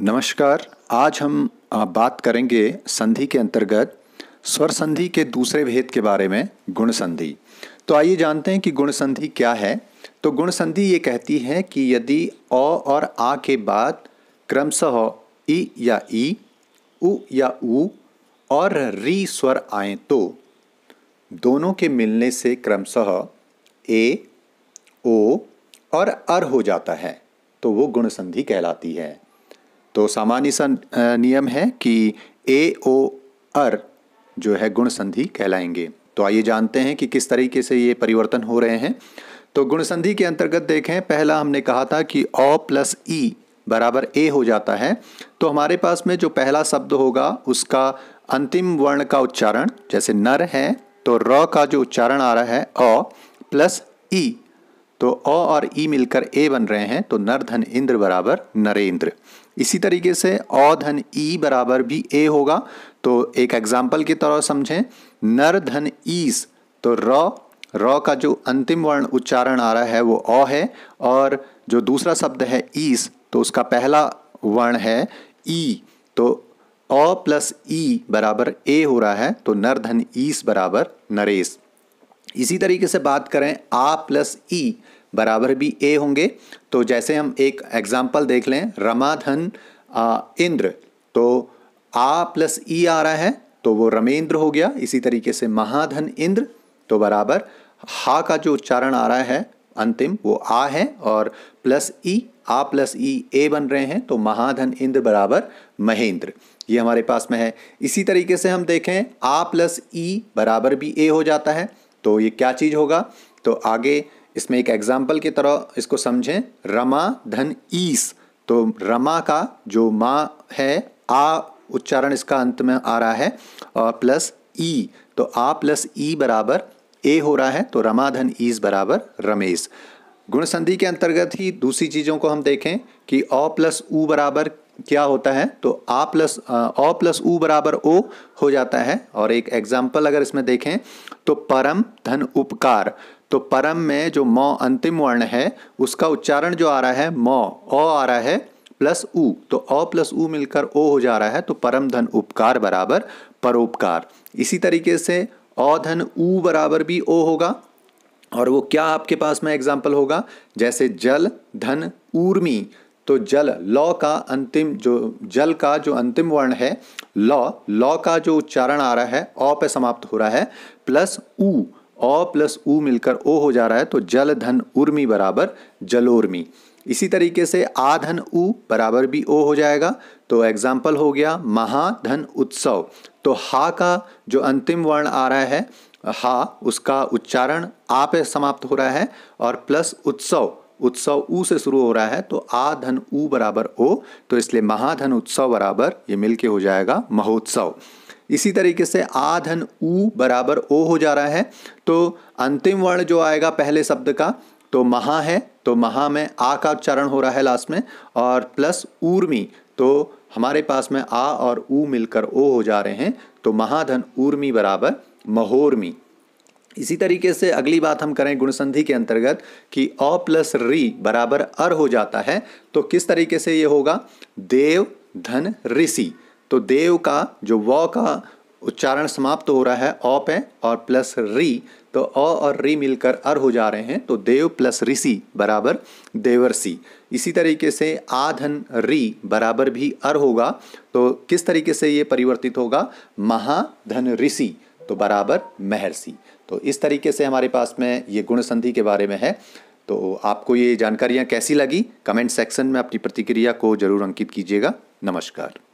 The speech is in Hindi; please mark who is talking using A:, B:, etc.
A: नमस्कार आज हम बात करेंगे संधि के अंतर्गत स्वर संधि के दूसरे भेद के बारे में गुण संधि तो आइए जानते हैं कि गुण संधि क्या है तो गुण संधि ये कहती है कि यदि अ और आ के बाद क्रमशः ई या ई उ या ऊ और री स्वर आए तो दोनों के मिलने से क्रमशः ए ओ और अर हो जाता है तो वो गुण संधि कहलाती है तो सामान्य सा नियम है कि ए ओ अर जो है गुण संधि कहलाएंगे तो आइए जानते हैं कि किस तरीके से ये परिवर्तन हो रहे हैं तो गुण संधि के अंतर्गत देखें पहला हमने कहा था कि ओ प्लस ई बराबर ए हो जाता है तो हमारे पास में जो पहला शब्द होगा उसका अंतिम वर्ण का उच्चारण जैसे नर है तो र का जो उच्चारण आ रहा है अ प्लस ई तो अ और ई मिलकर ए बन रहे हैं तो नर धन इंद्र बराबर नरेंद्र इसी तरीके से अ धन ई बराबर भी ए होगा तो एक एग्जाम्पल के तौर समझें नर धन ईस तो र र का जो अंतिम वर्ण उच्चारण आ रहा है वो अ है और जो दूसरा शब्द है ईस तो उसका पहला वर्ण है ई तो अ प्लस ई बराबर ए हो रहा है तो नर धन ईस बराबर नरेश इसी तरीके से बात करें आ प्लस ई बराबर भी ए होंगे तो जैसे हम एक एग्जाम्पल देख लें रमा धन इंद्र तो आ प्लस ई आ रहा है तो वो रमेंद्र हो गया इसी तरीके से महाधन इंद्र तो बराबर हा का जो उच्चारण आ रहा है अंतिम वो आ है और प्लस ई आ प्लस ई ए बन रहे हैं तो महाधन इंद्र बराबर महेंद्र ये हमारे पास में है इसी तरीके से हम देखें आ प्लस ई बराबर भी ए हो जाता है तो ये क्या चीज़ होगा तो आगे इसमें एक एग्जाम्पल की तरह इसको समझें रमा धन ईस तो रमा का जो माँ है आ उच्चारण इसका अंत में आ रहा है और प्लस ई तो आ प्लस ई बराबर ए हो रहा है तो रमा धन ईस बराबर रमेश गुण संधि के अंतर्गत ही दूसरी चीज़ों को हम देखें कि अ प्लस ऊ बराबर क्या होता है तो आ प्लस ओ प्लस ऊ बराबर ओ हो जाता है और एक एग्जाम्पल अगर इसमें देखें तो परम धन उपकार तो परम में जो म अंतिम वर्ण है उसका उच्चारण जो आ रहा है म ओ आ रहा है प्लस ऊ तो ओ प्लस ऊ मिलकर ओ हो जा रहा है तो परम धन उपकार बराबर परोपकार इसी तरीके से ओ धन ऊ बराबर भी ओ होगा और वो क्या आपके पास में एग्जाम्पल होगा जैसे जल धन ऊर्मी तो जल लौ का अंतिम जो जल का जो अंतिम वर्ण है लौ लौ का जो उच्चारण आ रहा है अ पे समाप्त हो रहा है प्लस ऊ अ प्लस ऊ मिलकर ओ हो जा रहा है तो जल धन उर्मी बराबर जलोर्मी इसी तरीके से आधन ऊ बराबर भी ओ हो जाएगा तो एग्जाम्पल हो गया महाधन उत्सव तो हा का जो अंतिम वर्ण आ रहा है हा उसका उच्चारण आ पे समाप्त हो रहा है और प्लस उत्सव उत्सव ऊ से शुरू हो रहा है तो आ धन ऊ बराबर ओ तो इसलिए महाधन उत्सव बराबर ये मिलके हो जाएगा महोत्सव इसी तरीके से आ धन ऊ बराबर ओ हो जा रहा है तो अंतिम वर्ण जो आएगा पहले शब्द का तो महा है तो महा में आ का उच्चारण हो रहा है लास्ट में और प्लस ऊर्मी तो हमारे पास में आ और ऊ मिलकर ओ हो जा रहे हैं तो महाधन ऊर्मी बराबर महोर्मी इसी तरीके से अगली बात हम करें गुणसंधि के अंतर्गत कि अ प्लस री बराबर अर हो जाता है तो किस तरीके से ये होगा देव धन ऋषि तो देव का जो व का उच्चारण समाप्त हो रहा है अ पे और प्लस री तो अ और री मिलकर अर हो जा रहे हैं तो देव प्लस ऋषि बराबर देवर्षि इसी तरीके से आधन री बराबर भी अर होगा तो किस तरीके से ये परिवर्तित होगा महाधन ऋषि तो बराबर महर्षि तो इस तरीके से हमारे पास में ये गुण संधि के बारे में है तो आपको ये जानकारियाँ कैसी लगी कमेंट सेक्शन में अपनी प्रतिक्रिया को जरूर अंकित कीजिएगा नमस्कार